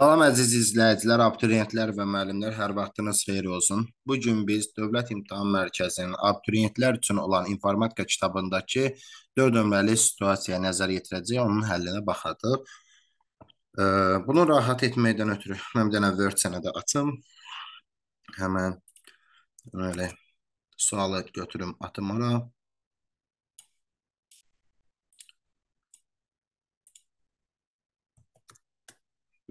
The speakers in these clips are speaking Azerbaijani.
Salam əziz izləyicilər, abituriyentlər və müəllimlər, hər vaxtınız xeyir olsun. Bu gün biz Dövlət İmtahan Mərkəzinin abituriyentlər üçün olan informatika kitabındakı 4 nömrəli situasiyaya nəzər yetirəcəyik, onun həllinə baxacağıq. Bunu rahat etməkdən ötürü mən bir dənə Word sənədə açım. Həmən belə sualı götürüm atım ora.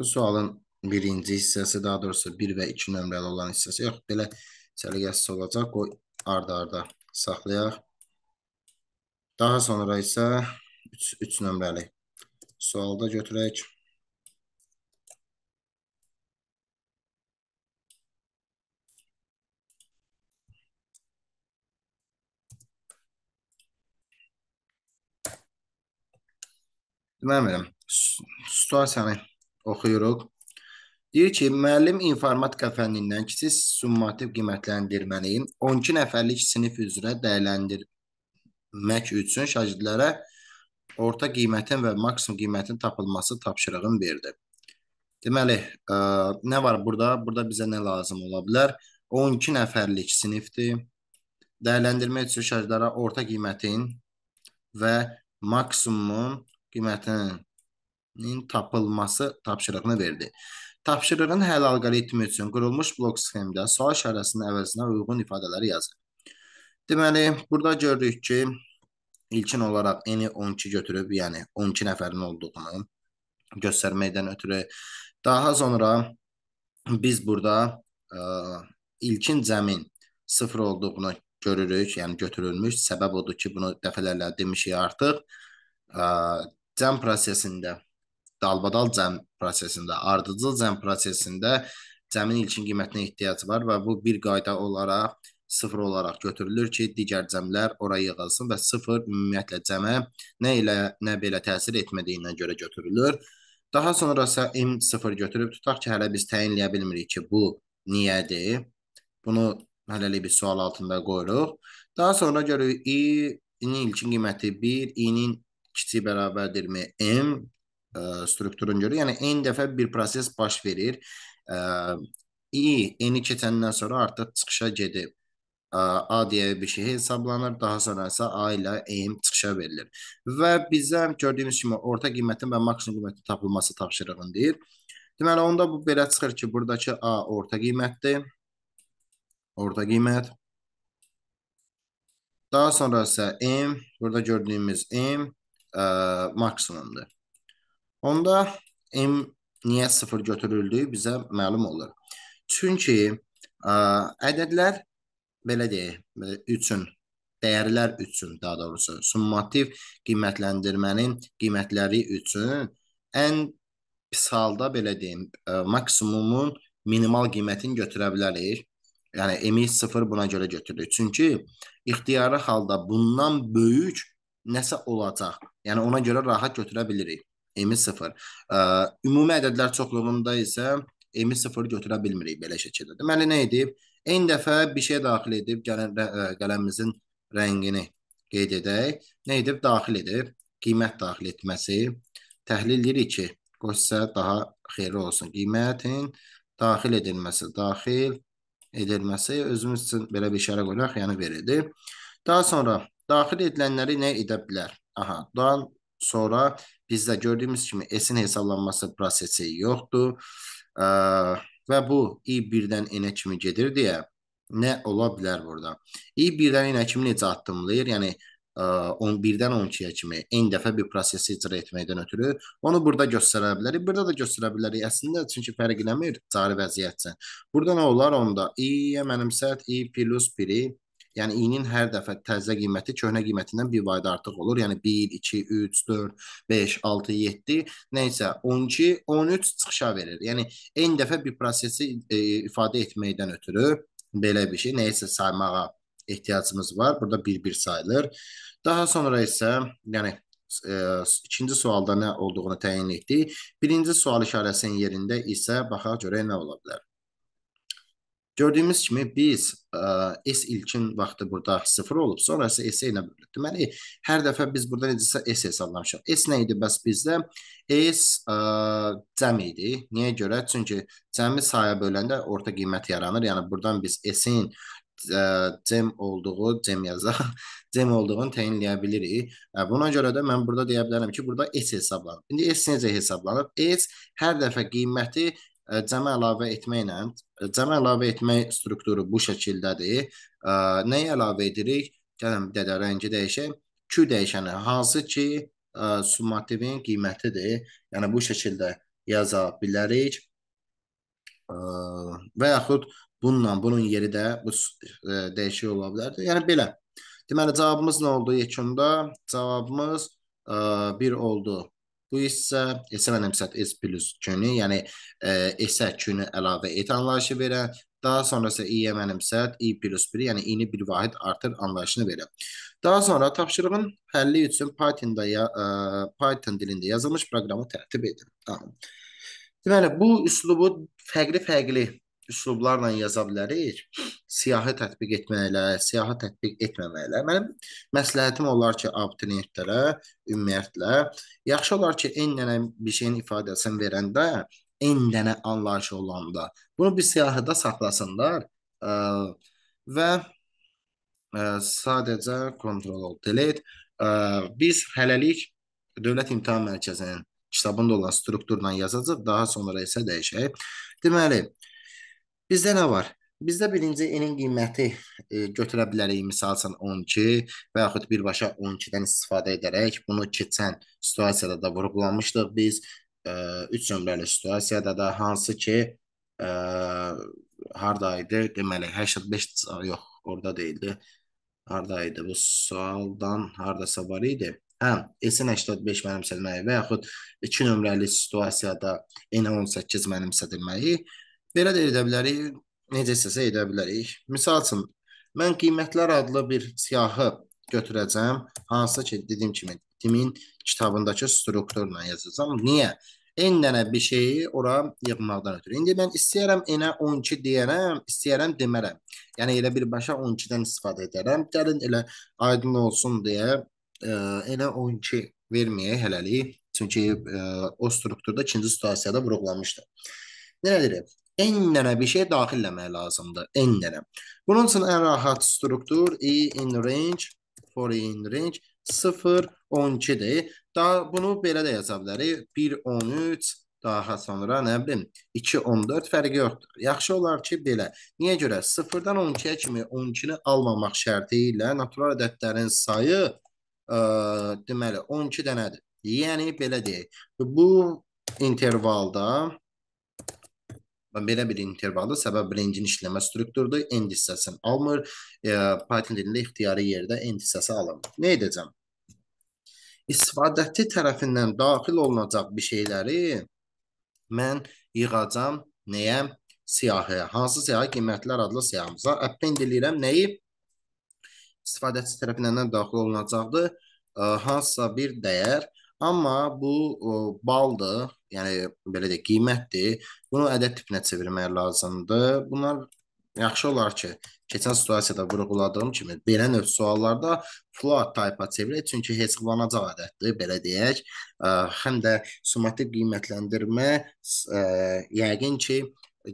Bu sualın birinci hissəsi, daha doğrusu 1 və 2 nömrəli olan hissəsi, yox, belə səliqəsiz olacaq, qoy arda-arda saxlayaq. Daha sonra isə 3, 3 nömrəli sualı da götürək. Deməli, situasiyanı oxuyuruq. Deyir ki, müəllim informatika fənnindən kiçik summativ qiymətləndirməni 12 nəfərlik sinif üzrə dəyərləndirmək üçün şagirdlərə orta qiymətin və maksimum qiymətin tapılması tapşırığını verdi. Deməli, ə, nə var burada? Burada bizə nə lazım ola bilər? 12 nəfərlik sinifdir. Dəyərləndirmə üçün şagirdlərə orta qiymətin və maksimum qiymətinin tapılması tapşırığını verdi. Tapşırığın həll alqoritmi üçün qurulmuş blok sxemdə sual işarəsinin əvəzinə uyğun ifadələri yazın. Deməli, burada gördük ki, ilkin olaraq eni 12 götürüb, yəni 12 nəfərin olduğunu göstərməkdən ötürü. Daha sonra biz burada ə, ilkin cəmin 0 olduğunu görürük, yəni götürülmüş. Səbəb odur ki, bunu dəfələrlə demişik artıq. Ə, cəm prosesində dalbadal cəm prosesində, ardıcıl cəm prosesində cəmin ilkin qiymətinə ehtiyac var və bu bir qayda olaraq sıfır olaraq götürülür ki, digər cəmlər oraya yığılsın və sıfır ümumiyyətlə cəmə nə ilə nə belə təsir etmədiyinə görə götürülür. Daha sonra isə M0 götürüb tutaq ki, hələ biz təyinləyə bilmirik ki, bu niyədir. Bunu hələlik bir sual altında qoyuruq. Daha sonra görürük i-nin ilkin qiyməti 1, i-nin kiçik bərabərdirmi m, E, strukturun görə, yəni eyni dəfə bir proses baş verir. Ə, e, i eni keçəndən sonra artıq çıxışa gedib. Ə, e, A deyə bir şey hesablanır, daha sonra isə A ilə EM çıxışa verilir. Və bizə gördüyünüz kimi orta qiymətin və maksimum qiymətin tapılması tapşırığını deyir. Deməli onda bu belə çıxır ki, burdakı A orta qiymətdir. Orta qiymət. Daha sonra isə M, burada gördüyümüz M ə, maksimumdur. Onda M niyə sıfır götürüldüyü bizə məlum olur. Çünki ə, ədədlər belə deyək, üçün dəyərlər üçün daha doğrusu summativ qiymətləndirmənin qiymətləri üçün ən pis halda belə deyim, ə, maksimumun minimal qiymətini götürə bilərik. Yəni M-i 0 buna görə götürülür. Çünki ixtiyari halda bundan böyük nəsə olacaq. Yəni ona görə rahat götürə bilirik. M-i 0. Ümumi ədədlər çoxluğunda isə M-i 0 götürə bilmirik belə şəkildə. Deməli, nə edib? Eyni dəfə bir şey daxil edib gələn, qələmimizin rəngini qeyd edək. Nə edib? Daxil edib. Qiymət daxil etməsi. Təhlil edirik ki, qoşsa daha xeyri olsun. Qiymətin daxil edilməsi, daxil edilməsi özümüz üçün belə bir işarə qoyaraq, yəni verildi. Daha sonra daxil edilənləri nə edə bilər? Aha, daha sonra bizdə gördüyümüz kimi S-in hesablanması prosesi yoxdur. E, və bu i1-dən n-ə kimi gedir deyə nə ola bilər burada? i1-dən n-ə kimi necə addımlayır? Yəni 11-dən 12-yə kimi n dəfə bir prosesi icra etməkdən ötürü onu burada göstərə bilərik. Burada da göstərə bilərik əslində, çünki fərqləmir cari vəziyyətcə. Burada nə olar onda? i-yə mənimsət i plus 1-i Yəni iyinin hər dəfə təzə qiyməti köhnə qiymətindən bir vayda artıq olur. Yəni 1, 2, 3, 4, 5, 6, 7, nəysə 12, 13 çıxışa verir. Yəni eyni dəfə bir prosesi e, ifadə etməkdən ötürü belə bir şey nəyisə saymağa ehtiyacımız var. Burada bir-bir sayılır. Daha sonra isə yəni e, ikinci sualda nə olduğunu təyin etdik. Birinci sual işarəsinin yerində isə baxaq görək nə ola bilər. Gördüyümüz kimi biz e, S ilkin vaxtı burada sıfır olub, sonrası S ilə bölünüb. Deməli, hər dəfə biz burada necəsə S hesablamışıq. S nə idi? Bəs bizdə S e, cəm idi. Niyə görə? Çünki cəmi saya böləndə orta qiymət yaranır. Yəni, buradan biz S-in cem olduğu, cem yazar, cem olduğunu təyinləyə bilirik. Buna görə də mən burada deyə bilərəm ki, burada S hesablanıb. İndi S necə hesablanıb? S hər dəfə qiyməti cəmə əlavə etməklə, cəmə əlavə etmək strukturu bu şəkildədir. Nəyə əlavə edirik? Gəlin bir də rəngi dəyişək. Q dəyişəni hansı ki, summativin qiymətidir. Yəni bu şəkildə yaza bilərik. Və yaxud bununla bunun yeri də bu dəyişik ola bilərdi. Yəni belə. Deməli cavabımız nə oldu yekunda? Cavabımız 1 oldu. Bu isə SL nəmsət S plus günü, yəni e, S günü əlavə et anlayışı verən, daha sonra isə İ'yə mənimsət İ plus 1, yəni İ'ni bir vahid artır anlayışını verən. Daha sonra tapşırığın həlli üçün Python-da e, Python dilində yazılmış proqramı tərtib edin. Tamam. Deməli, bu üslubu fərqli-fərqli üslublarla yaza bilərik. Siyahı tətbiq etməklə, siyahı tətbiq etməməklə. Mənim məsləhətim olar ki, abituriyentlərə, ümumiyyətlə yaxşı olar ki, en dənə bir şeyin ifadəsini verəndə, en dənə anlayışı olanda bunu bir siyahıda saxlasınlar ə, və ə, sadəcə kontrol ol, delete. Ə, biz hələlik Dövlət İmtahan Mərkəzinin kitabında olan strukturla yazacağıq, daha sonra isə dəyişək. Deməli, Bizdə nə var? Bizdə birinci enin qiyməti e, götürə bilərik misal üçün 12 və yaxud birbaşa 12-dən istifadə edərək bunu keçən situasiyada da vurğulanmışdıq biz. 3 e, nömrəli situasiyada da hansı ki e, harda idi? Deməli 85 yox, orada değildi. Harda idi bu sualdan hardasa var idi. Hə, SN 85 mənimsədilməyi və yaxud 2 nömrəli situasiyada N18 mənimsədilməyi Belə də edə bilərik, necə istəsə edə bilərik. Misal üçün, mən qiymətlər adlı bir siyahı götürəcəm, hansısa ki, dediyim kimi, timin kitabındakı strukturla yazacağam. Niyə? N dənə bir şeyi ora yığmaqdan ötürü. İndi mən istəyirəm N-ə 12 deyərəm, istəyirəm demərəm. Yəni elə birbaşa 12-dən istifadə edərəm. Gəlin elə aydın olsun deyə N-ə e, 12 verməyək hələlik. Çünki ə, e, o strukturda ikinci situasiyada vurğulanmışdı. Nədir? en nənə bir şey daxil eləmək lazımdır. En nənə. Bunun üçün ən rahat struktur i in range for i e in range 0 12-dir. Daha bunu belə də yaza bilərik. 1 13 daha sonra nə bilim 2 14 fərqi yoxdur. Yaxşı olar ki belə. Niyə görə 0-dan 12-yə kimi 12-ni almamaq şərti ilə natural ədədlərin sayı ə, deməli 12 dənədir. Yəni belə deyək. Bu intervalda və belə bir intervalda səbəb bilincin işləmə strukturudur. End hissəsini almır. E, Python dilində ixtiyari yerdə end hissəsi alınmır. Nə edəcəm? İstifadəçi tərəfindən daxil olunacaq bir şeyləri mən yığacam nəyə? Siyahıya. Hansı siyahı? Qiymətlər adlı siyahımıza. Append eləyirəm nəyi? İstifadəçi tərəfindən daxil olunacaqdır. E, hansısa bir dəyər. E, Amma bu ə, baldır, yəni belə də qiymətdir. Bunu ədəd tipinə çevirmək lazımdır. Bunlar yaxşı olar ki, keçən situasiyada vurğuladığım kimi belə növ suallarda float type-a çevirək, çünki hesablanacaq ədəddir, belə deyək. Ə, həm də summativ qiymətləndirmə ə, yəqin ki,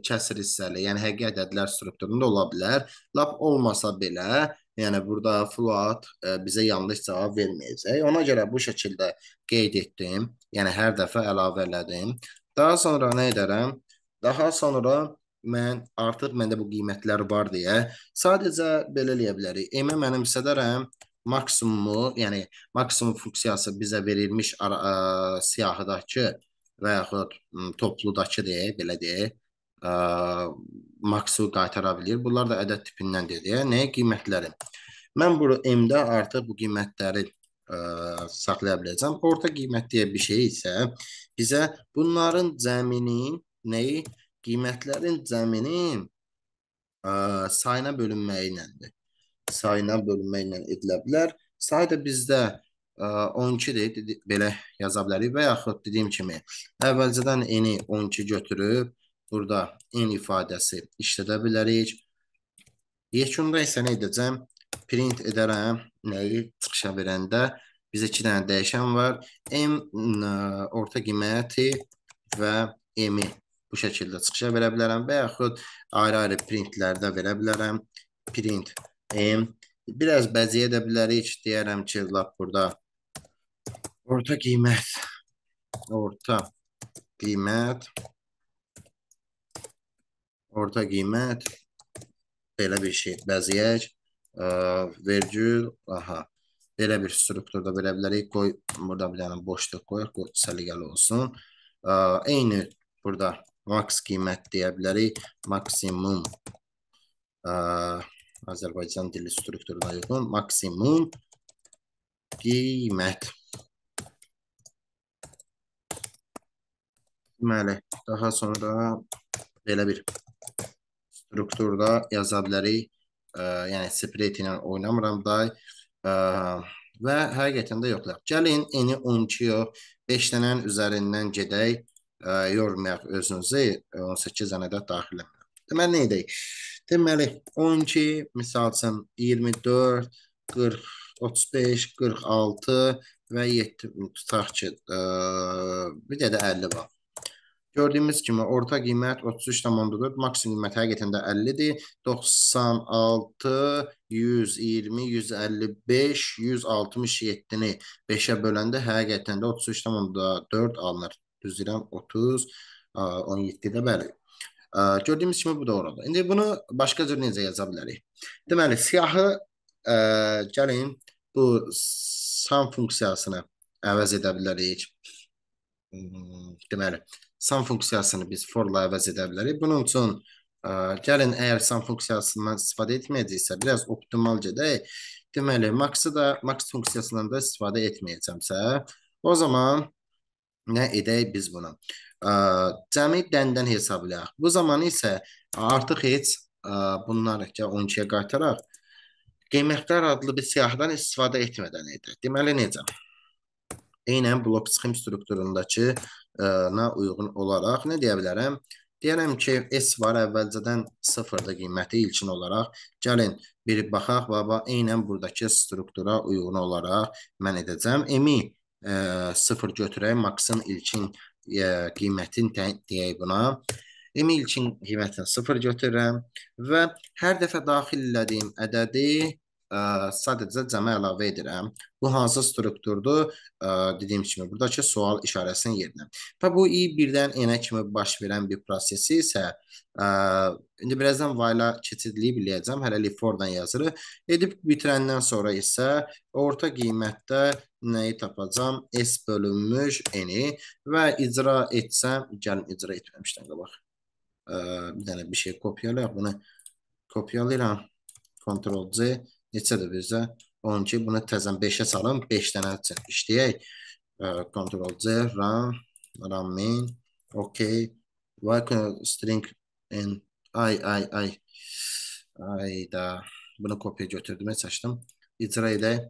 kəsr hissəli, yəni həqiqi ədədlər strukturunda ola bilər. Lap olmasa belə Yəni burada float ə, e, bizə yanlış cavab verməyəcək. Ona görə bu şəkildə qeyd etdim. Yəni hər dəfə əlavə elədim. Daha sonra nə edərəm? Daha sonra mən artıq məndə bu qiymətlər var deyə sadəcə belə eləyə bilərik. M-i mənim hissədərəm maksimumu, yəni maksimum funksiyası bizə verilmiş ə, e, siyahıdakı və yaxud topludakı deyək, belə deyək ə, maksı qaytara bilir. Bunlar da ədəd tipindən deyə nəyə qiymətləri. Mən bu M-də artıq bu qiymətləri ə, saxlaya biləcəm. Orta qiymət deyə bir şey isə bizə bunların cəminin nəyi? Qiymətlərin cəminin ə, sayına bölünməyi iləndir. Sayına bölünmə ilə edilə bilər. Say da bizdə ə, 12-dir, belə yaza bilərik və yaxud dediyim kimi əvvəlcədən eni 12 götürüb Burada in ifadəsi işlədə bilərik. Yekunda isə nə edəcəm? Print edərəm nəyi çıxışa verəndə. Bizə iki dənə dəyişən var. M orta qiyməti və M-i bu şəkildə çıxışa verə bilərəm və yaxud ayrı-ayrı printlərdə verə bilərəm. Print M. Biraz bəziyə edə bilərik. Deyərəm ki, lab burada orta qiymət orta qiymət orta qiymət belə bir şey, bəziyək, ə, e, vergül, aha. Belə bir strukturda verə bilərik. Qoy burada bir dənə boşluq qoyaq, qoy səliqəli olsun. Ə, e, eyni burada max qiymət deyə bilərik, maksimum ə, e, Azərbaycan dili strukturuna uyğun maksimum qiymət. Deməli, daha sonra belə bir strukturda yaza bilərik. E, ə, yəni separate ilə oynamıram da. Ə, e, və həqiqətən də yoxlayaq. Gəlin eni 12 yox, 5 dənənin üzərindən gedək. Ə, e, yormayaq özünüzü 18 dənə də daxil edin. Deməli nə edək? Deməli 12 misal üçün 24, 40, 35, 46 və 7 tutaq ki, ə, bir də də 50 var. Gördüyümüz kimi orta qiymət 33,4, maksimum qiymət həqiqətən də 50-dir. 96, 120, 155, 167-ni 5-ə böləndə həqiqətən də 33,4 alınır. Düz deyirəm 30, 17-də bəli. Gördüyümüz kimi bu doğrudur. İndi bunu başqa cür necə yaza bilərik? Deməli, siyahı ə, gəlin bu sum funksiyasını əvəz edə bilərik. Deməli, sum funksiyasını biz forla əvəz edə bilərik. Bunun üçün ə, e, gəlin əgər sum funksiyasından istifadə etməyəcəksə, biraz optimal gedək. Deməli, max-ı da max funksiyasından da istifadə etməyəcəmsə, o zaman nə edək biz bunu? Ə, e, cəmi dəndən hesablayaq. Bu zaman isə artıq heç ə, e, bunları 12-yə qaytaraq qiymətlər adlı bir siyahıdan istifadə etmədən edək. Deməli necə? Eynən blok sxem strukturundakı E, na uyğun olaraq nə deyə bilərəm? Deyərəm ki, S var əvvəlcədən sıfırdı qiyməti ilkin olaraq. Gəlin bir baxaq və bu eynən buradakı struktura uyğun olaraq mən edəcəm. M-i e, sıfır götürək, maksın ilkin ə, e, qiymətin deyək buna. M-i ilkin qiymətini sıfır götürürəm və hər dəfə daxil elədiyim ədədi ə, sadəcə cəmə əlavə edirəm. Bu hansı strukturdur? Ə, dediyim kimi, buradakı sual işarəsinin yerinə. Və bu i birdən n-ə kimi baş verən bir prosesi isə ə, indi birazdan while-a keçidliyi biləcəm. Hələlik for-dan yazırıq. Edib bitirəndən sonra isə orta qiymətdə nəyi tapacam? S bölünmüş n-i və icra etsəm, gəlin icra etməmişdən qabaq. Ə, bir dənə bir şey kopyalayaq. Bunu kopyalayıram. Ctrl C neçədir bizdə? 12. Bunu təzən 5-ə salın. 5 dənə işləyək. Ctrl C, RAM, RAM main, OK. Welcome string in ay ay ay. Ayda. Bunu kopya götürdüm, çəkdim. İcra edək.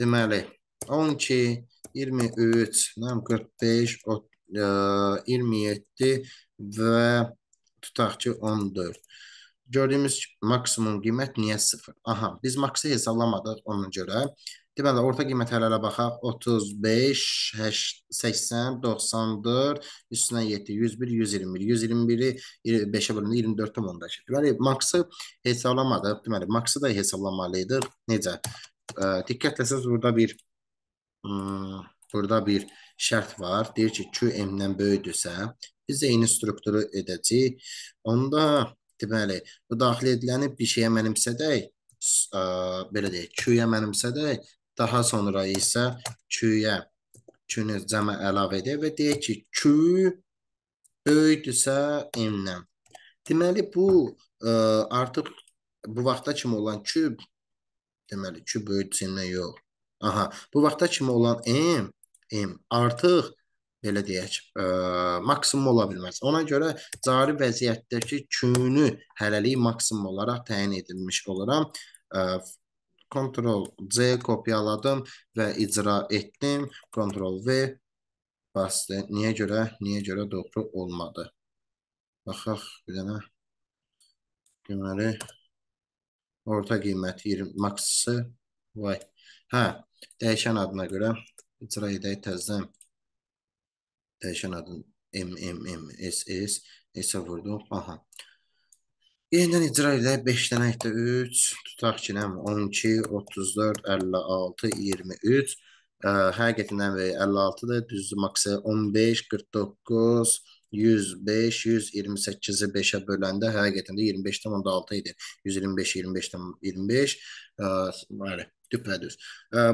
Deməli 12, 23, 45, 27 və tutaq ki 14 gördüyümüz maksimum qiymət niyə 0? Aha, biz maksı hesablamadıq ona görə. Deməli, orta qiymət hələlə baxaq. 35, 80, 94, üstünə 7, 101, 121. 121-i 5-ə bölündə 24-də ondakı. Deməli, maksı hesablamadıq. Deməli, maksı da hesablamalıydı. Necə? E, diqqətləsəz burada bir hmm, burada bir şərt var. Deyir ki, QM-dən böyüdürsə, biz də eyni strukturu edəcəyik. Onda deməli, müdaxilə ediləni bir şeyə mənimsədək, ə, belə deyək, Q-yə mənimsədək, daha sonra isə Q-yə Q-nü cəmə əlavə edək və deyək ki, Q böyükdürsə M-lə. Deməli, bu ə, artıq bu vaxta kimi olan Q, deməli, Q böyükdür M-lə yox. Aha, bu vaxta kimi olan M, M artıq belə deyək, ə, e, maksimum ola bilməz. Ona görə cari vəziyyətdəki könü hələlik maksimum olaraq təyin edilmiş olaram. Ə, e, Ctrl C kopyaladım və icra etdim. Ctrl V bastı. Niyə görə? Niyə görə doğru olmadı? Baxaq bir dənə. Deməli orta qiyməti 20 maksı vay. Hə, dəyişən adına görə icra edək təzədən dəyişən adın MMMSS S-ə vurduq. Aha. Yenidən icra ilə 5 dənə də 3 tutaq ki, nə 12, 34, 56, 23. Ə, həqiqətən ən böyük 56-dır. Düzdür, maksı 15, 49, 105, 128-i 5-ə böləndə həqiqətən də 25,6 idi. 125, 25, 25. Bəli, düpədüz.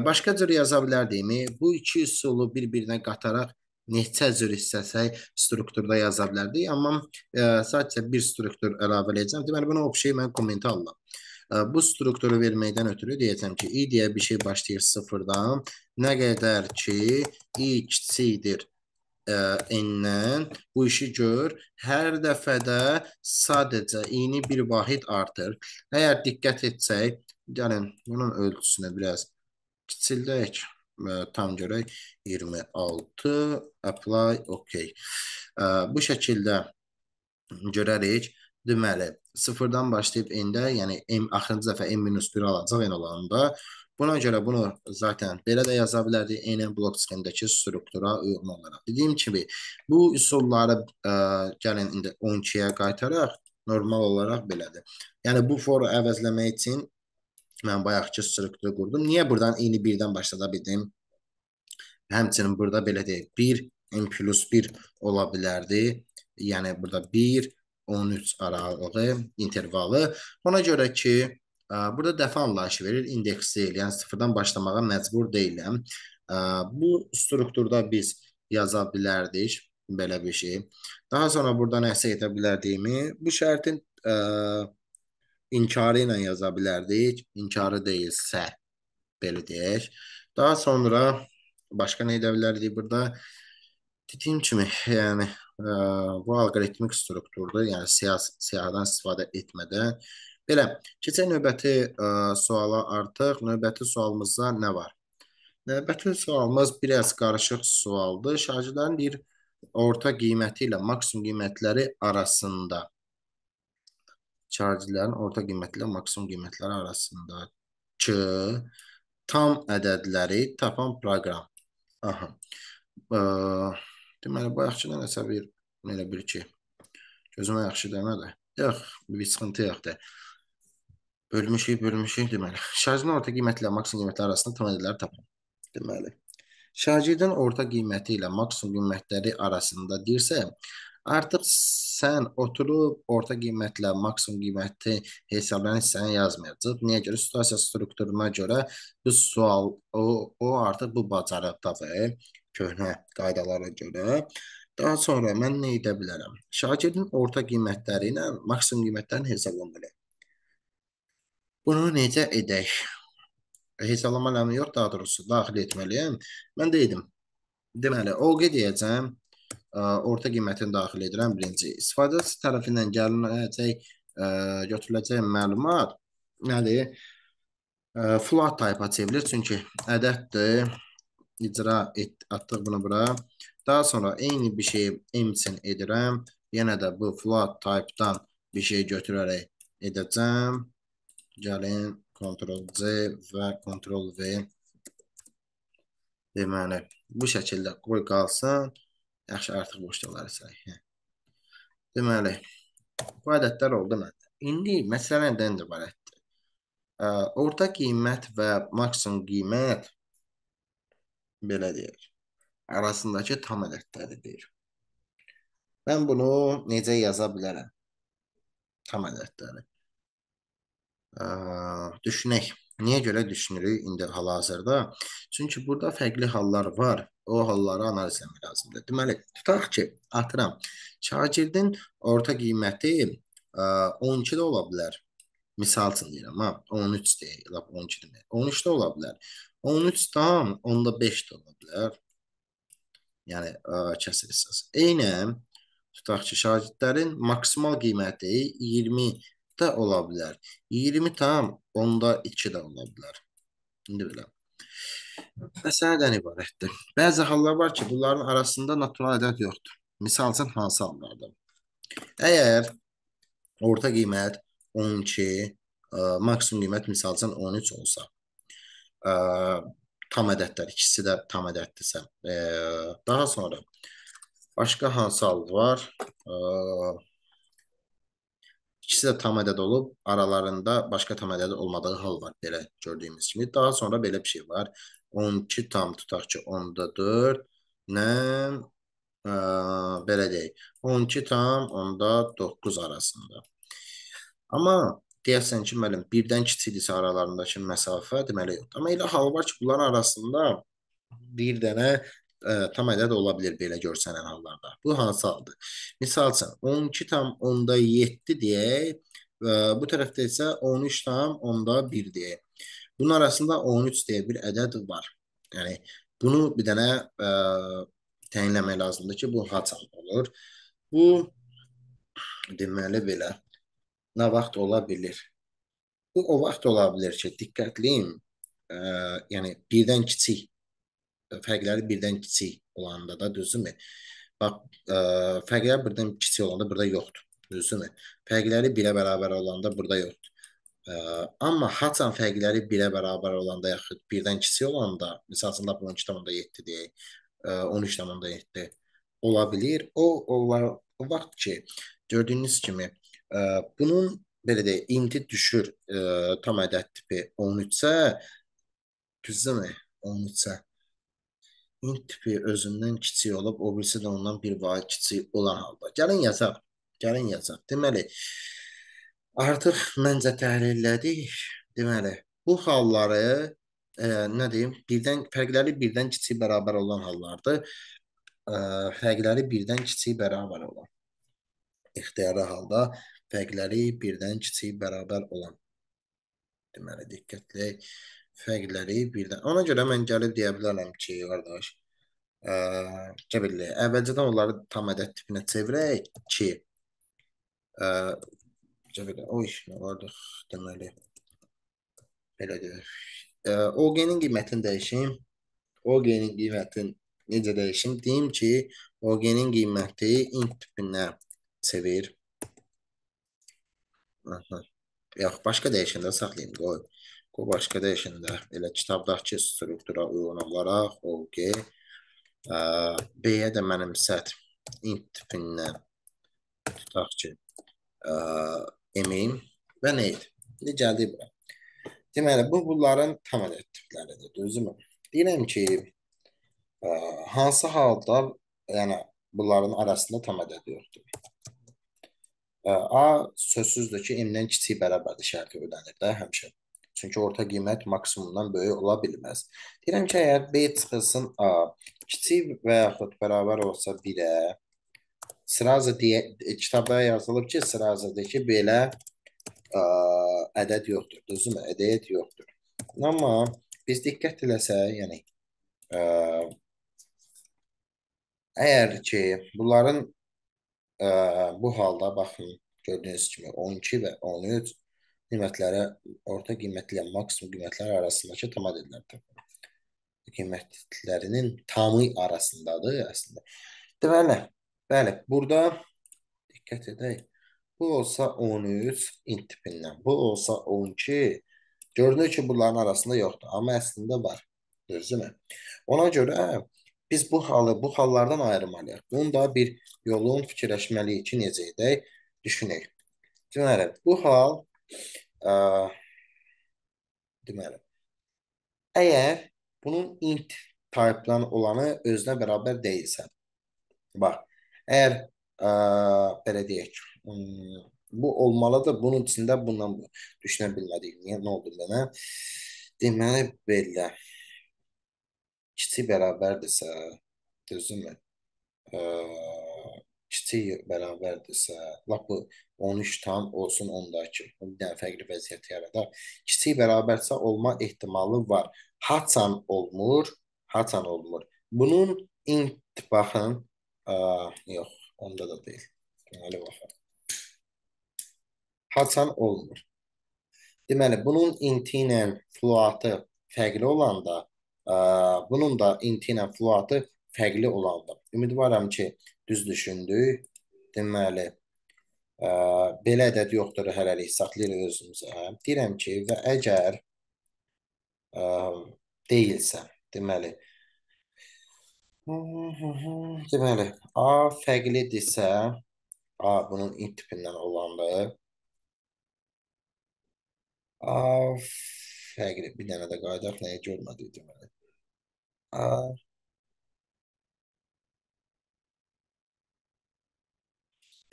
Başqa cür yaza bilərdikmi? Bu iki üsulu bir-birinə qataraq neçə cür hissəsi strukturda yaza bilərdik, amma ə, e, sadəcə bir struktur əlavə eləyəcəm. Deməli buna obşey mən kommenti alıram. E, bu strukturu verməkdən ötürü deyəcəm ki, i deyə bir şey başlayır sıfırdan, nə qədər ki, i kiçikdir e, n-dən bu işi gör. Hər dəfədə sadəcə i-ni bir vahid artır. Əgər diqqət etsək, gəlin yəni bunun ölçüsünə biraz kiçildək tam görək 26 apply OK. Bu şəkildə görərik. Deməli, sıfırdan başlayıb endə, yəni m axırıncı dəfə m-1 alacaq n olanda. Buna görə bunu zaten belə də yaza bilərdik eynən blok skenindəki struktura uyğun olaraq. Dediyim kimi, bu üsulları ə, e, gəlin indi 12-yə qaytaraq normal olaraq belədir. Yəni bu foru əvəzləmək üçün Mən bayaqki strukturu qurdum. Niyə buradan eyni birdən başlada bildim? Həmçinin burada belə deyil. 1 n plus 1 ola bilərdi. Yəni burada 1 13 aralığı intervalı. Ona görə ki, e, burada dəfə anlayışı verir, indeks deyil. Yəni sıfırdan başlamağa məcbur deyiləm. E, bu strukturda biz yaza bilərdik belə bir şey. Daha sonra burada nəsə edə bilərdiyimi bu şərtin ə, e, inkarı ilə yaza bilərdik. İnkarı deyilsə, belə deyək. Daha sonra başqa nə edə bilərdik burada? Dediyim kimi, yəni ə, e, bu alqoritmik strukturdur. Yəni siyas siyahadan istifadə etmədən Belə, keçək növbəti ə, e, suala artıq. Növbəti sualımızda nə var? Növbəti sualımız biraz qarışıq sualdır. Şagirdlərin bir orta qiyməti ilə maksimum qiymətləri arasında xaricilərin orta qiymətlə maksimum qiymətləri arasındakı tam ədədləri tapan proqram. Aha. Ə, deməli bayaqçıdan nəsə bir belə bir ki gözümə yaxşı demədi. Yox, bir sıxıntı yoxdur. Bölmüşük, bölmüşük deməli. Şarjın orta qiymətlə maksimum qiymətləri arasında tam ədədləri tapan. Deməli. Şagirdin orta qiyməti ilə maksimum qiymətləri arasındadirsə, Artıq sən oturub orta qiymətlə maksimum qiyməti hesablayan hissəni yazmayacaq. Niyə görə? Situasiya strukturuna görə bu sual o, o artıq bu bacarıqdadır köhnə qaydalara görə. Daha sonra mən nə edə bilərəm? Şagirdin orta qiymətləri ilə maksimum qiymətlərini hesablamalıyam. Bunu necə edək? Hesablamalıyam yox, daha doğrusu daxil etməliyəm. Mən dedim. Deməli, OG deyəcəm E, orta qiymətini daxil edirəm birinci. İstifadəçi tərəfindən gəlinəcək e, götürüləcək məlumat nədir? E, float taypa çevrilir çünki ədəddir. İcra et, atdıq bunu bura. Daha sonra eyni bir şeyi emsin edirəm. Yenə də bu float type-dan bir şey götürərək edəcəm. Gəlin Ctrl C və Ctrl V deməli bu şəkildə qoy qalsın. Yaxşı, artıq boşdaları say. Hə. Deməli, bu ədədlər oldu məndə. İndi məsələ nədən ibarətdir? Orta qiymət və maksimum qiymət belə deyək, arasındakı tam ədədləridir. Mən bunu necə yaza bilərəm? Tam ədədləri. Düşünək. Niyə görə düşünürük indi hal-hazırda? Çünki burada fərqli hallar var. O halları analizləmək lazımdır. Deməli, tutaq ki, atıram, şagirdin orta qiyməti ə, 12 də ola bilər. Misal üçün deyirəm, ha, 13 deyil, lap 12 demir. 13 də ola bilər. 13 tam onda 5 də ola bilər. Yəni ə, kəsir hissəsi. Eynən tutaq ki, şagirdlərin maksimal qiyməti 20 da ola bilər. 20 tam onda 2 də ola bilər. İndi belə. Məsələdən ibarətdir. Bəzi hallar var ki, bunların arasında natural ədəd yoxdur. Misal üçün hansı hallarda? Əgər orta qiymət 12, ə, maksimum qiymət misal üçün 13 olsa, ə, tam ədədlər ikisi də tam ədəddirsə, ə, daha sonra başqa hansı hal var? Ə, İkisi də tam ədəd olub, aralarında başqa tam ədəd olmadığı hal var belə gördüyümüz kimi. Daha sonra belə bir şey var. 12 tam tutaq ki, 10-da 4 nə ə, belə deyək. 12 tam 10-da 9 arasında. Amma deyəsən ki, müəllim, birdən kiçildirsə aralarındakı məsafə deməli yoxdur. Amma elə hal var ki, bunların arasında bir dənə ə, tam ədəd ola bilər belə görsənən hallarda. Bu hansı haldır? Misal üçün 12.7 deyək, ə, bu tərəfdə isə 13.1 deyək. Bunun arasında 13 deyə bir ədəd var. Yəni bunu bir dənə ə, təyinləmək lazımdır ki, bu haçal olur. Bu deməli belə nə vaxt ola bilər? Bu o vaxt ola bilər ki, diqqətliyim. Ə, yəni birdən kiçik fərqləri birdən kiçik olanda da düzdürmü? Bax, ə, e, fərqlər birdən kiçik olanda burada yoxdur, düzdürmü? Fərqləri birə bərabər olanda burada yoxdur. Ə, e, amma haçan fərqləri birə bərabər olanda yaxud birdən kiçik olanda, məsələn, 12.7 deyək, 13.7 e, ola bilər. O, onlar o vaxt ki, gördüyünüz kimi ə, bunun belə deyək, inti düşür ə, tam ədəd tipi 13-ə, düzdürmü? 13-ə int tipi özündən kiçik olub, o birisi də ondan bir vahid kiçik olan halda. Gəlin yazaq, gəlin yazaq. Deməli, artıq məncə təhlillədik. Deməli, bu halları e, nə deyim, birdən fərqləri birdən kiçik bərabər olan hallardır. E, fərqləri birdən kiçik bərabər olan. İxtiyarlı halda fərqləri birdən kiçik bərabər olan. Deməli, diqqətli fərqləri birdən. Ona görə mən gəlib deyə bilərəm ki, qardaş, ə, bilirlər, əvvəlcədən onları tam ədəd tipinə çevirək ki, ə, bilirlər, o iş nə vardır deməli. Belə deyək. OG-nin qiymətini dəyişim. OG-nin qiymətini necə dəyişim? Deyim ki, OG-nin qiyməti int tipinə çevir. Aha. Yox, başqa dəyişəndə saxlayın, qoy. Bu başqa dəyişəndə elə kitabdakı struktura uyğun olaraq OG B-yə də mənimsət int tipindən tutaq ki, emin və neydi? İndi gəldik bura. Deməli, bu bunların tam ədəd tipləridir, düzdürmü? Deyirəm ki, ə, hansı halda, yəni bunların arasında tam ədəd yoxdur. Ə, A sözsüzdür ki, M-dən kiçik bərabərdir şərti ödənir də həmişə. Çünki orta qiymət maksimumdan böyük ola bilməz. Deyirəm ki, əgər B çıxılsın A, kiçik və yaxud bərabər olsa 1-ə, sıraza deyə, kitabda yazılıb ki, sırazadakı belə ə, ədəd yoxdur. Düzdürmü? Ədəd yoxdur. Amma biz diqqət eləsək, yəni ə, əgər ki, bunların ə, bu halda baxın, gördüyünüz kimi 12 və 13 qiymətlərə, orta qiymətlə yəni maksimum qiymətlər arasındakı tamad edilir. Qiymətlərinin tamı arasındadır əslində. Deməli, bəli, burada diqqət edək. Bu olsa 13 int tipindən, bu olsa 12. Görünür ki, bunların arasında yoxdur, amma əslində var. Düzdürmü? Ona görə biz bu halı bu hallardan ayırmalıyıq. Bunun da bir yolun fikirləşməliyik ki, necə edək, düşünək. Deməli, bu hal deməli, əgər bunun int type-dan olanı özünə bərabər deyilsə, bax, əgər ə, e, belə deyək, hmm, bu olmalıdır, bunun içində bundan düşünə bilmədik. Niyə, nə oldu mənə? Deməli, belə, kiçik bərabərdirsə, düzdürmü? Ə, iki il bərabərdirsə, lap bu 13 tam olsun ondakı. Bir dənə fərqli vəziyyət yaradar. Kiçik bərabərsə olma ehtimalı var. Haçan olmur, haçan olmur. Bunun intibahın ə, yox, onda da deyil. Deməli baxaq. Haçan olmur. Deməli bunun inti ilə fluatı fərqli olanda ə, bunun da inti ilə fluatı fərqli olanda. Ümidvaram ki, düz düşündük. Deməli, ə, belə ədəd yoxdur hələlik saxlayırıq özümüzə. Deyirəm ki, və əgər ə, deyilsə, deməli Deməli, A fərqlidirsə, A bunun int tipindən olandır. A fərqli bir dənə də qayıdaq nəyə görmədik deməli. A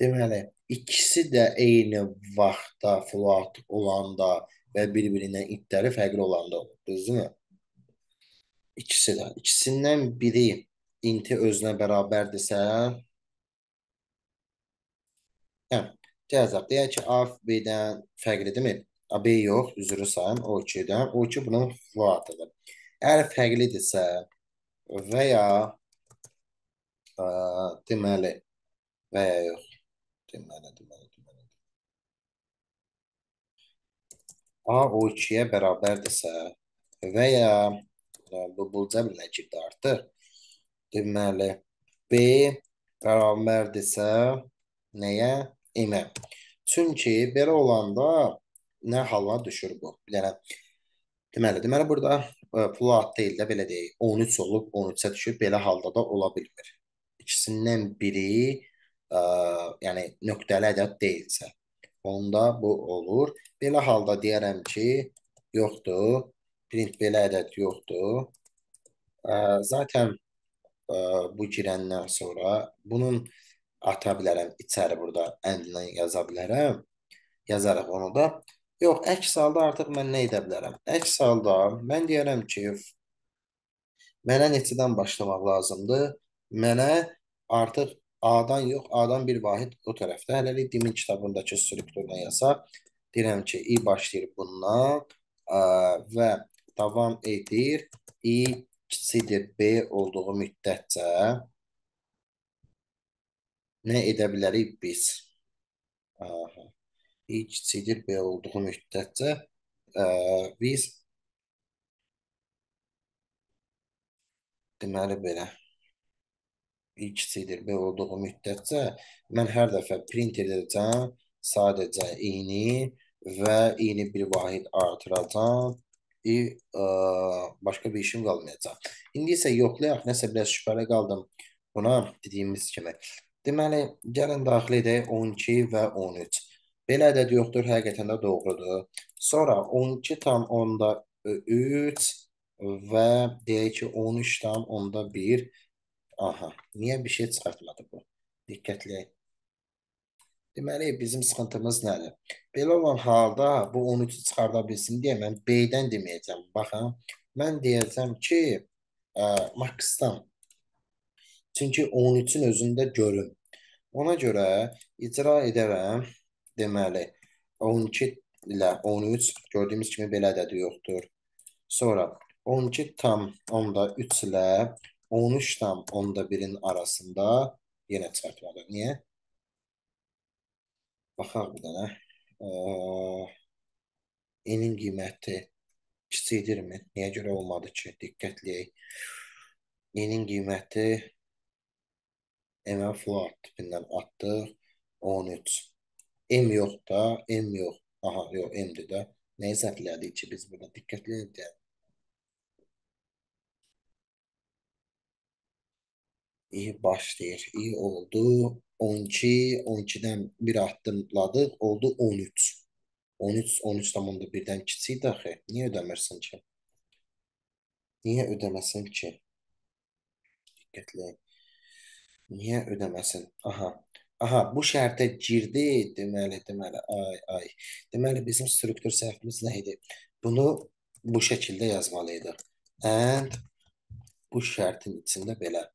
deməli ikisi də eyni vaxtda float olanda və bir-birindən iddialı fərqli olanda olur, düzdürmü? İkisi də. İkisindən biri inti özünə bərabərdirsə, hə, cəzaq deyək ki, A B-dən fərqlidirmi? A B yox, üzrü sayım O2-dən. O2 bunun floatıdır. Əgər fərqlidirsə və ya ə, deməli və ya yox. Deməli, deməli, deməli. A O2-yə bərabərdirsə və ya bu bulca biləcəkdir artır. Deməli, B bərabərdirsə nəyə? M-ə. Çünki belə olanda nə hala düşür bu? Bir dənə yəni, Deməli, deməli burada e, Pulat deyil də belə deyək. 13 olub 13-ə düşüb belə halda da ola bilmir. İkisindən biri ə, yəni nöqtəli ədəd deyilsə, onda bu olur. Belə halda deyərəm ki, yoxdur, print belə ədəd yoxdur. Ə, zaten ə, e, bu girəndən sonra bunun ata bilərəm içəri burada əndinə yaza bilərəm. Yazarıq onu da. Yox, əks halda artıq mən nə edə bilərəm? Əks halda mən deyərəm ki, mənə neçədən başlamaq lazımdır? Mənə artıq A-dan yox, A-dan bir vahid o tərəfdə. Hələlik Dimin kitabındakı strukturdan yazaq. Deyirəm ki, i başlayır bundan ə, və davam edir. i kiçidir b olduğu müddətcə nə edə bilərik biz? Aha. i kiçidir b olduğu müddətcə ə, biz deməli belə ikisidir belə olduğu müddətcə mən hər dəfə print edəcəm sadəcə eyni və eyni bir vahid artıracam i ə, başqa bir işim qalmayacaq. İndi isə yoxlayaq, nəsə biraz şübhəli qaldım buna dediyimiz kimi. Deməli, gəlin daxil edək 12 və 13. Belə ədəd yoxdur, həqiqətən də doğrudur. Sonra 12 tam onda 3 və deyək ki, 13 tam onda 1 Aha, niyə bir şey çıxartmadı bu? Diqqətli. Deməli, bizim sıxıntımız nədir? Belə olan halda bu 13-ü çıxarda bilsin deyə mən B-dən deməyəcəm. Baxın, mən deyəcəm ki, ə, maksdan. Çünki 13-ün özündə görüm. Ona görə icra edərəm, deməli, 12 ilə 13 gördüyümüz kimi belə ədədi yoxdur. Sonra 12 tam onda 3 ilə tam onda birin arasında yenə çarpmadı. Niye? Baxaq bir dənə. Enin ee, in qiyməti mi? Niyə görə olmadı ki? Diqqətləyək. Enin in qiyməti MN float tipindən atdıq. 13. M yox da, M yox. Aha, yox, M-dir də. Nəyi səhvlədik ki, biz burada diqqətli edəyəm. İyi başlayır. İyi oldu. 12, 12-dən bir addımladıq, oldu 13. 13, 13,1-dən kiçikdir axı. Niyə ödəmirsən ki? Niyə ödəməsin ki? Diqqətli. Niyə ödəməsin? Aha. Aha, bu şərtə girdi deməli, deməli, ay, ay. Deməli, bizim struktur səhvimiz nə idi? Bunu bu şəkildə yazmalıydıq. And bu şərtin içində belə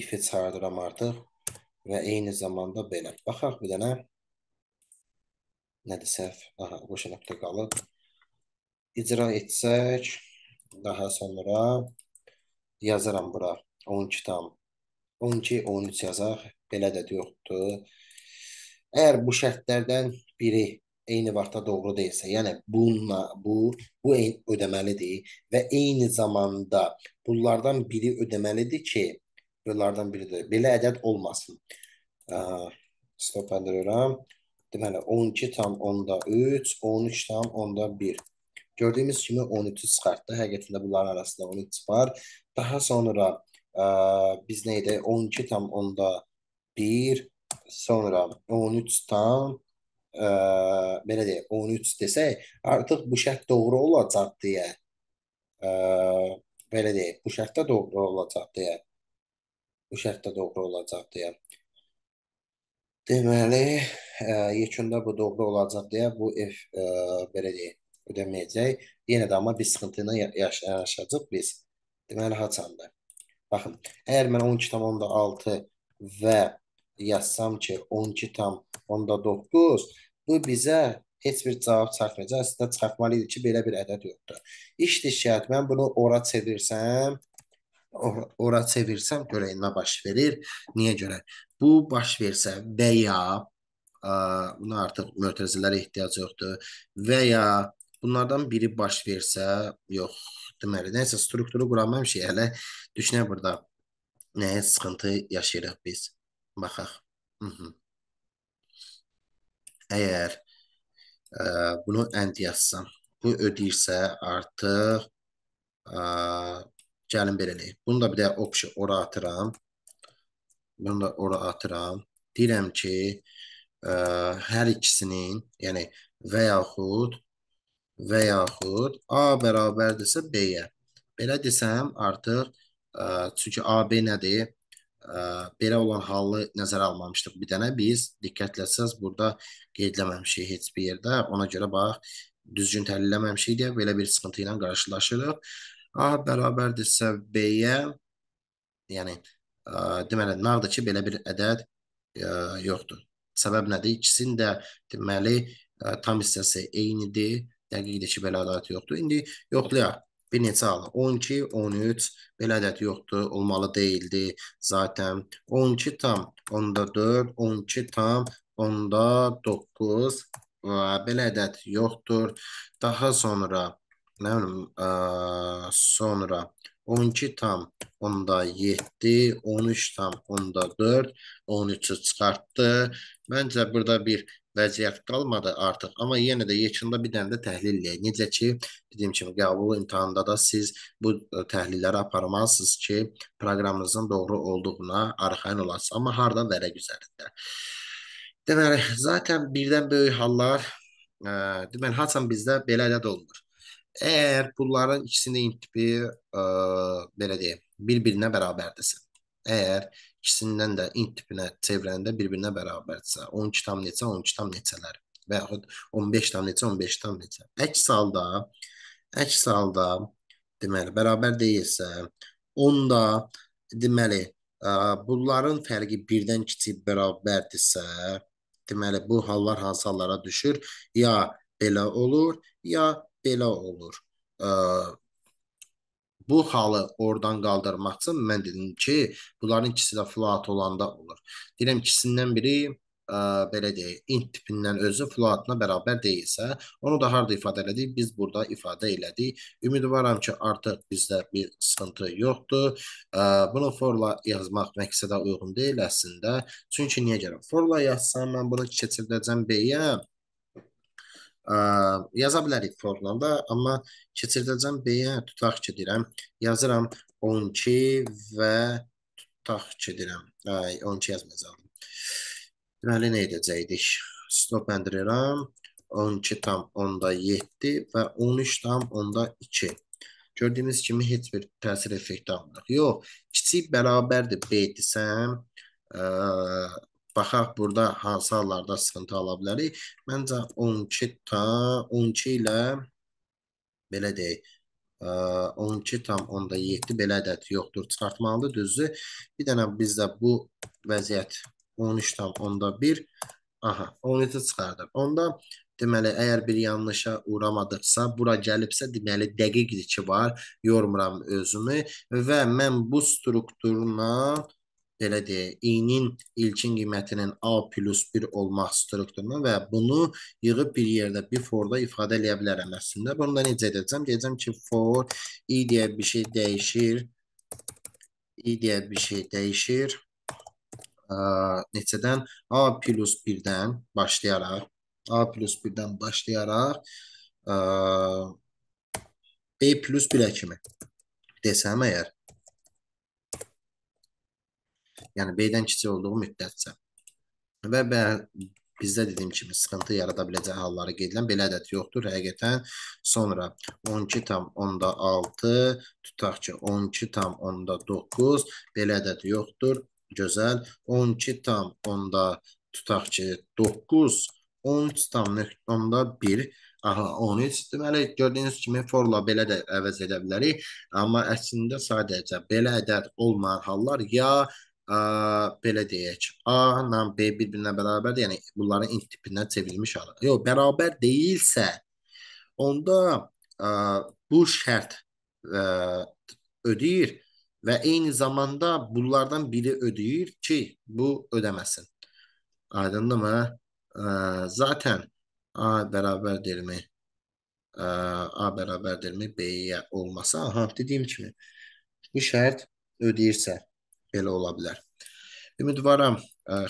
ifi çıxardıram artıq və eyni zamanda belə. Baxaq bir dənə nədir səhv? Aha, qoşa nöqtə qalıb. İcra etsək, daha sonra yazaram bura 12 tam 12, 13 yazaq. Belə də yoxdur. Əgər bu şərtlərdən biri eyni vaxtda doğru deyilsə, yəni bununla bu bu ödəməlidir və eyni zamanda bunlardan biri ödəməlidir ki, bunlardan biridir. Belə ədəd olmasın. Stop endirirəm. Deməli 12.3, 13.1. Gördüyümüz kimi 13 çıxartdı. Həqiqətən də bunların arasında 13 var. Daha sonra ə, biz nə idi? 12.1 sonra 13 tam ə, belə deyək, 13 desək, artıq bu şərt doğru olacaq deyə ə, belə deyək, bu şərt də doğru olacaq deyə bu şərt də doğru olacaq deyə Deməli, ə, yekunda bu doğru olacaq deyə bu ev ə, belə deyək, ödəməyəcək. Yenə də amma bir sıxıntı ilə yaş yaşayacağıq biz. Deməli, haçandır. Baxın, əgər mən 12,6 və yazsam ki, 12,9 bu bizə heç bir cavab çatmayacaq. Əslində çatmalı idi ki, belə bir ədəd yoxdur. İştişiyyət mən bunu ora çevirsəm, ora, ora çevirsəm görək nə baş verir. Niyə görə? Bu baş versə və ya ə, buna artıq mötəzələrə ehtiyac yoxdur və ya bunlardan biri baş versə, yox, deməli, nəsə strukturu quramam şey hələ düşünə burada. Nəyə sıxıntı yaşayırıq biz? Baxaq. Mhm. Əgər ə, e, bunu ənd yazsam, bu ödəyirsə artıq ə, e, gəlin belə eləyək. Bunu da bir də option ora atıram. Bunu da ora atıram. Deyirəm ki, ə, e, hər ikisinin, yəni və yaxud və yaxud A bərabərdirsə B-yə. Belə desəm artıq ə, çünki AB nədir? ə, belə olan halı nəzərə almamışdıq bir dənə. Biz diqqətləsəz burada qeydləməmişik heç bir yerdə. Ona görə bax düzgün təhlilləməmişik deyə belə bir sıxıntı ilə qarşılaşırıq. A ah, bərabərdirsə B-yə yəni ə, deməli nardır ki, belə bir ədəd ə, yoxdur. Səbəb nədir? İkisinin də deməli ə, tam hissəsi eynidir. Dəqiqdir ki, belə ədəd yoxdur. İndi yoxlayaq bir neçə alır. 12, 13 belə ədəd yoxdur, olmalı deyildi zaten. 12 tam onda 4, 12 tam onda 9 və belə ədəd yoxdur. Daha sonra nə bilim, ə, sonra 12 tam onda 7, 13 tam onda 4, 13-ü çıxartdı. Məncə burada bir vəziyyət qalmadı artıq. Amma yenə də yekununda bir dənə də təhlil eləyək. Necə ki, dediyim kimi qəbul imtahanında da siz bu e, təhlilləri aparmalısınız ki, proqramınızın doğru olduğuna arxayın olasınız. Amma hardan vərəq üzərində. Deməli, zaten birdən böyük hallar ə, e, deməli, haçan bizdə belə ədəd olmur. Əgər bunların ikisinin intibi ə, e, belə deyək, bir-birinə bərabərdirsə, əgər ikisindən də int tipinə çevrəndə bir-birinə bərabərdirsə, 12 tam neçə, 12 tam neçələr və yaxud 15 tam neçə, 15 tam neçə. Əks halda əks halda deməli bərabər deyilsə, onda deməli ə, bunların fərqi birdən kiçik bərabərdirsə, deməli bu hallar hansı hallara düşür? Ya belə olur, ya belə olur. Ə, bu halı oradan qaldırmaq üçün mən dedim ki, bunların ikisi də float olanda olur. Deyirəm ikisindən biri ə, belə deyək, int tipindən özü floatına bərabər deyilsə, onu da harda ifadə elədik? Biz burada ifadə elədik. Ümidvaram ki, artıq bizdə bir sıxıntı yoxdur. Ə, bunu forla yazmaq məqsədə uyğun deyil əslində. Çünki niyə görə? Forla yazsam mən bunu keçirdəcəm B-yə ə, yaza bilərik proqramda, amma keçirdəcəm B-yə tutaq ki, deyirəm, yazıram 12 və tutaq ki, deyirəm, ay 12 yazmayacağam. Deməli nə edəcəydik? Stop endirirəm. 12 tam onda 7 və 13 tam onda 2. Gördüyünüz kimi heç bir təsir effekti almırıq. Yox, kiçik bərabərdir B desəm, ə, Baxaq burada hansı hallarda sıxıntı ala bilərik. Məncə 12 tam 12 ilə belə deyək 12 tam onda 7 belə ədəd yoxdur. Çıxartmalıdır düzdür. Bir dənə bizdə bu vəziyyət 13 tam onda 1 aha 13 çıxardır. Onda Deməli, əgər bir yanlışa uğramadıqsa, bura gəlibsə, deməli, dəqiqdir ki, var, yormuram özümü və mən bu strukturla belə deyək, i-nin ilkin qiymətinin A plus 1 olmaq strukturunu və bunu yığıb bir yerdə bir forda ifadə eləyə bilərəm əslində. Bunu da necə edəcəm? Deyəcəm ki, for i deyə bir şey dəyişir, i deyə bir şey dəyişir, ə, neçədən? A plus 1-dən başlayaraq, A plus 1-dən başlayaraq, ə, B plus 1-ə kimi desəm əgər, Yəni B-dən kiçik olduğu müddətcə. Və bizdə dediyim kimi sıxıntı yarada biləcək hallara gedilən belə ədəd yoxdur həqiqətən. Sonra 12,6 tutaq ki 12,9 belə ədəd yoxdur. Gözəl. 12 tam onda tutaq ki 9 13 tam onda 1 aha 13 deməli gördüyünüz kimi forla belə də əvəz edə bilərik amma əslində sadəcə belə ədəd olmayan hallar ya ə, belə deyək, A ilə B bir-birinə bərabərdir, yəni bunların int tipindən çevrilmiş arı. Yox, bərabər deyilsə, onda ə, bu şərt ə, ödəyir və eyni zamanda bunlardan biri ödəyir ki, bu ödəməsin. Aydındır mı? Ə, zaten A bərabərdirmi? Ə, A bərabərdirmi B-yə olmasa, aha, dediyim kimi bu şərt ödəyirsə belə ola bilər. Ümidvaram e,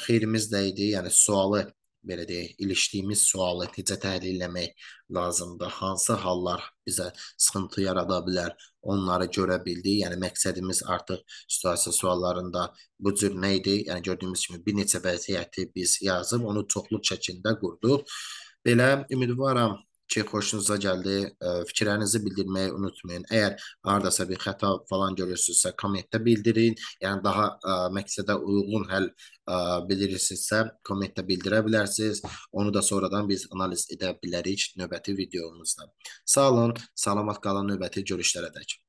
xeyrimiz də idi. Yəni sualı belə deyək, ilişdiyimiz sualı necə təhlilləmək lazımdır? Hansı hallar bizə sıxıntı yarada bilər? Onları görə bildik. Yəni məqsədimiz artıq situasiya suallarında bu cür nə idi? Yəni gördüyümüz kimi bir neçə vəziyyəti biz yazıb onu çoxlu şəklində qurduq. Belə ümidvaram ki, xoşunuza gəldi, ə, fikirlərinizi bildirməyi unutmayın. Əgər hardasa bir xəta falan görürsünüzsə, kommentdə bildirin. Yəni daha ə, məqsədə uyğun həll ə, bildirirsinizsə, kommentdə bildirə bilərsiniz. Onu da sonradan biz analiz edə bilərik növbəti videomuzda. Sağ olun, salamat qalın, növbəti görüşlərə dək.